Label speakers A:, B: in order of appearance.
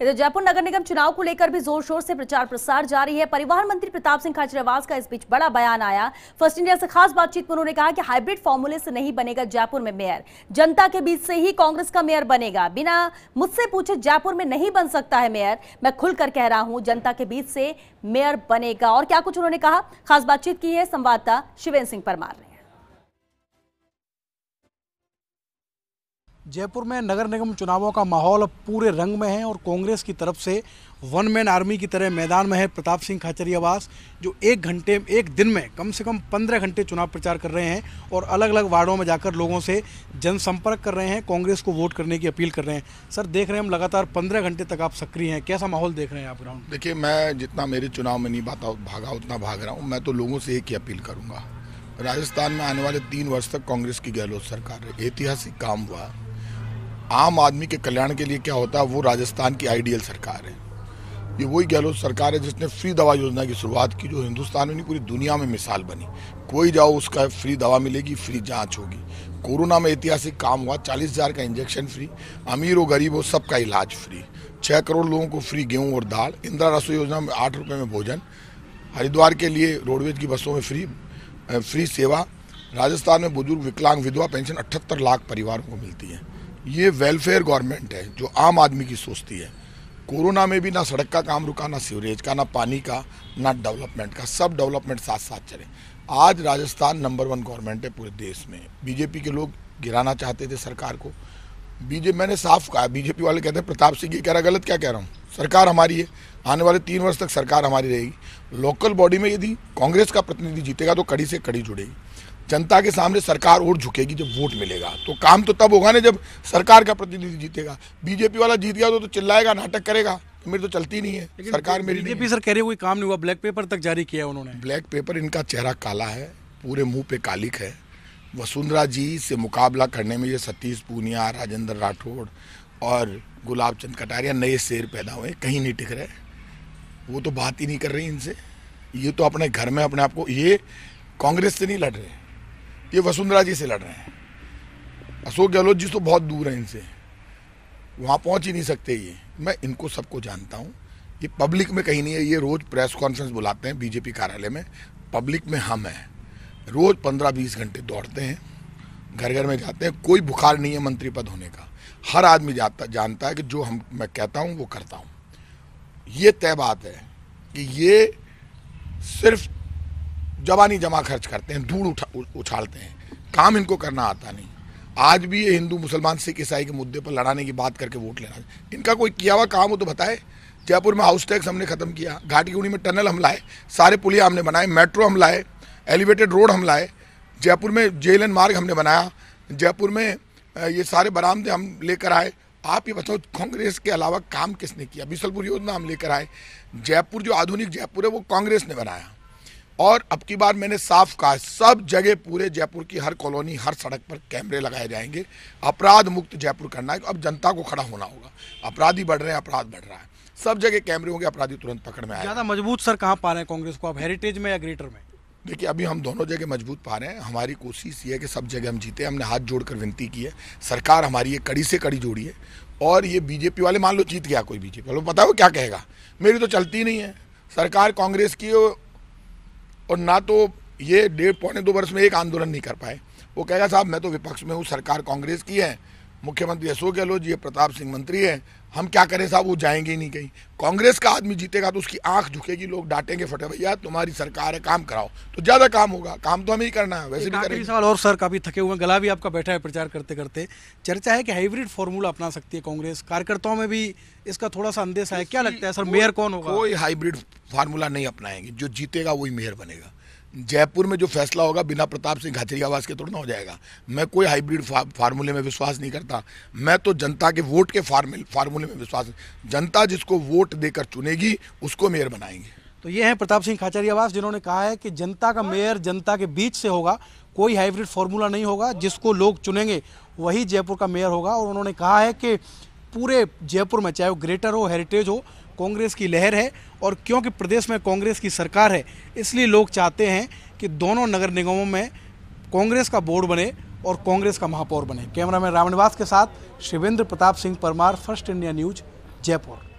A: इधर जयपुर नगर निगम चुनाव को लेकर भी जोर शोर से प्रचार प्रसार जारी है परिवहन मंत्री प्रताप सिंह खाचरेवास का इस बीच बड़ा बयान आया फर्स्ट इंडिया से खास बातचीत में उन्होंने कहा कि हाइब्रिड फॉर्मूले से नहीं बनेगा जयपुर में मेयर जनता के बीच से ही कांग्रेस का मेयर बनेगा बिना मुझसे पूछे जयपुर में नहीं बन सकता है मेयर मैं खुलकर कह रहा हूं जनता के बीच से मेयर बनेगा और क्या कुछ उन्होंने कहा खास बातचीत की है संवाददाता शिवेंद्र सिंह परमार ने
B: जयपुर में नगर निगम चुनावों का माहौल अब पूरे रंग में है और कांग्रेस की तरफ से वन मैन आर्मी की तरह मैदान में है प्रताप सिंह खाचरियावास जो एक घंटे एक दिन में कम से कम पंद्रह घंटे चुनाव प्रचार कर रहे हैं और अलग अलग वार्डों में जाकर लोगों से जनसंपर्क कर रहे हैं कांग्रेस को वोट करने की अपील कर रहे हैं सर देख रहे हैं हम लगातार पंद्रह घंटे तक आप सक्रिय हैं कैसा माहौल देख रहे हैं आप ग्राउंड
A: देखिए मैं जितना मेरे चुनाव में नहीं भाता भागा उतना भाग रहा हूँ मैं तो लोगों से एक ही अपील करूँगा राजस्थान में आने वाले तीन वर्ष तक कांग्रेस की गहलोत सरकार ऐतिहासिक काम हुआ आम आदमी के कल्याण के लिए क्या होता है वो राजस्थान की आइडियल सरकार है ये वही गहलोत सरकार है जिसने फ्री दवा योजना की शुरुआत की जो हिंदुस्तान में नहीं पूरी दुनिया में मिसाल बनी कोई जाओ उसका फ्री दवा मिलेगी फ्री जांच होगी कोरोना में ऐतिहासिक काम हुआ चालीस हज़ार का इंजेक्शन फ्री अमीर हो गरीब हो सबका इलाज फ्री छः करोड़ लोगों को फ्री गेहूँ और दाल इंदिरा रसोई योजना में आठ रुपये में भोजन हरिद्वार के लिए रोडवेज की बसों में फ्री फ्री सेवा राजस्थान में बुजुर्ग विकलांग विधवा पेंशन अठहत्तर लाख परिवारों को मिलती है ये वेलफेयर गवर्नमेंट है जो आम आदमी की सोचती है कोरोना में भी ना सड़क का काम रुका ना सीवरेज का ना पानी का ना डेवलपमेंट का सब डेवलपमेंट साथ साथ चले आज राजस्थान नंबर वन गवर्नमेंट है पूरे देश में बीजेपी के लोग गिराना चाहते थे सरकार को बीजेपी मैंने साफ कहा बीजेपी वाले कहते हैं प्रताप सिंह ये कह रहा गलत क्या कह रहा हूँ सरकार हमारी है आने वाले तीन वर्ष तक सरकार हमारी रहेगी लोकल बॉडी में यदि कांग्रेस का प्रतिनिधि जीतेगा तो कड़ी से कड़ी जुड़ेगी जनता के सामने सरकार और झुकेगी जब वोट मिलेगा तो काम तो तब होगा ना जब सरकार का प्रतिनिधि जीतेगा बीजेपी वाला जीत गया तो, तो चिल्लाएगा नाटक करेगा तो मेरी तो चलती नहीं है सरकार मेरी बीजेपी सर कह रही कोई काम नहीं हुआ ब्लैक पेपर तक जारी किया उन्होंने ब्लैक पेपर इनका चेहरा काला है पूरे मुंह पे कालिक है वसुंधरा जी से मुकाबला करने में ये सतीश पूनिया राजेंद्र राठौड़ और गुलाब चंद कटारिया नए शेर पैदा हुए कहीं नहीं टिक रहे वो तो बात ही नहीं कर रही इनसे ये तो अपने घर में अपने आप को ये कांग्रेस से नहीं लड़ रहे ये वसुंधरा जी से लड़ रहे हैं अशोक गहलोत जी तो बहुत दूर हैं इनसे वहाँ पहुँच ही नहीं सकते ये मैं इनको सबको जानता हूँ ये पब्लिक में कहीं नहीं है ये रोज़ प्रेस कॉन्फ्रेंस बुलाते हैं बीजेपी कार्यालय में पब्लिक में हम हैं रोज़ पंद्रह बीस घंटे दौड़ते हैं घर घर में जाते हैं कोई बुखार नहीं है मंत्री पद होने का हर आदमी जाता जानता है कि जो हम मैं कहता हूँ वो करता हूँ ये तय बात है कि ये सिर्फ जवानी जमा खर्च करते हैं धूल उठा उछालते हैं काम इनको करना आता नहीं आज भी ये हिंदू मुसलमान सिख ईसाई के मुद्दे पर लड़ाने की बात करके वोट लेना इनका कोई किया हुआ काम हो तो बताए जयपुर में हाउस टैक्स हमने खत्म किया घाटी गुड़ी में टनल हम लाए सारे पुलिया हमने बनाए मेट्रो हम लाए एलिवेटेड रोड हम लाए जयपुर में जेल एंड मार्ग हमने बनाया जयपुर में ये सारे बरामदे हम लेकर आए आप ये बताओ कांग्रेस के अलावा काम किसने किया बिसलपुर योजना हम लेकर आए जयपुर जो आधुनिक जयपुर है वो कांग्रेस ने बनाया और अब की बार मैंने साफ कहा सब जगह पूरे जयपुर की हर कॉलोनी हर सड़क पर कैमरे लगाए जाएंगे अपराध मुक्त जयपुर करना है अब जनता को खड़ा होना होगा अपराधी बढ़ रहे हैं अपराध बढ़ रहा है सब जगह कैमरे होंगे अपराधी तुरंत पकड़ में आए
B: ज़्यादा मजबूत सर कहाँ पा रहे हैं कांग्रेस को आप हेरिटेज में या ग्रेटर में
A: देखिए अभी हम दोनों जगह मजबूत पा रहे हैं हमारी कोशिश ये है कि सब जगह हम जीते हमने हाथ जोड़कर विनती की है सरकार हमारी ये कड़ी से कड़ी जोड़ी है और ये बीजेपी वाले मान लो जीत गया कोई बीजेपी वाले पता हो क्या कहेगा मेरी तो चलती नहीं है सरकार कांग्रेस की और ना तो ये डेढ़ पौने दो वर्ष में एक आंदोलन नहीं कर पाए वो कहेगा साहब मैं तो विपक्ष में हूँ सरकार कांग्रेस की है मुख्यमंत्री अशोक गहलोत जी प्रताप सिंह मंत्री है हम क्या करें साहब वो जाएंगे नहीं कहीं कांग्रेस का आदमी जीतेगा तो उसकी आंख झुकेगी लोग डांटेंगे फटे भैया तुम्हारी सरकार है काम कराओ तो ज्यादा काम होगा काम तो हमें ही करना है वैसे भी करेंगे
B: और सर काफी थके हुए गला भी आपका बैठा है प्रचार करते करते चर्चा है कि हाइब्रिड फॉर्मूला अपना सकती है कांग्रेस कार्यकर्ताओं में भी इसका
A: थोड़ा सा अंदेशा है क्या लगता है सर मेयर कौन होगा कोई हाइब्रिड फार्मूला नहीं अपनाएंगे जो जीतेगा वही मेयर बनेगा जयपुर में जो फैसला होगा बिना प्रताप सिंह खाचरियावास के थोड़ा ना हो जाएगा मैं कोई हाइब्रिड फार्मूले में विश्वास नहीं करता मैं तो जनता के वोट के फार्मूले में विश्वास जनता जिसको वोट देकर चुनेगी उसको मेयर बनाएंगे तो ये हैं प्रताप सिंह खाचरियावास जिन्होंने
B: कहा है कि जनता का मेयर जनता के बीच से होगा कोई हाइब्रिड फार्मूला नहीं होगा जिसको लोग चुनेंगे वही जयपुर का मेयर होगा और उन्होंने कहा है कि पूरे जयपुर में चाहे वो ग्रेटर हो हेरिटेज हो कांग्रेस की लहर है और क्योंकि प्रदेश में कांग्रेस की सरकार है इसलिए लोग चाहते हैं कि दोनों नगर निगमों में कांग्रेस का बोर्ड बने और कांग्रेस का महापौर बने कैमरामैन रामनिवास के साथ Shivendra Pratap Singh Parmar first India news Jaipur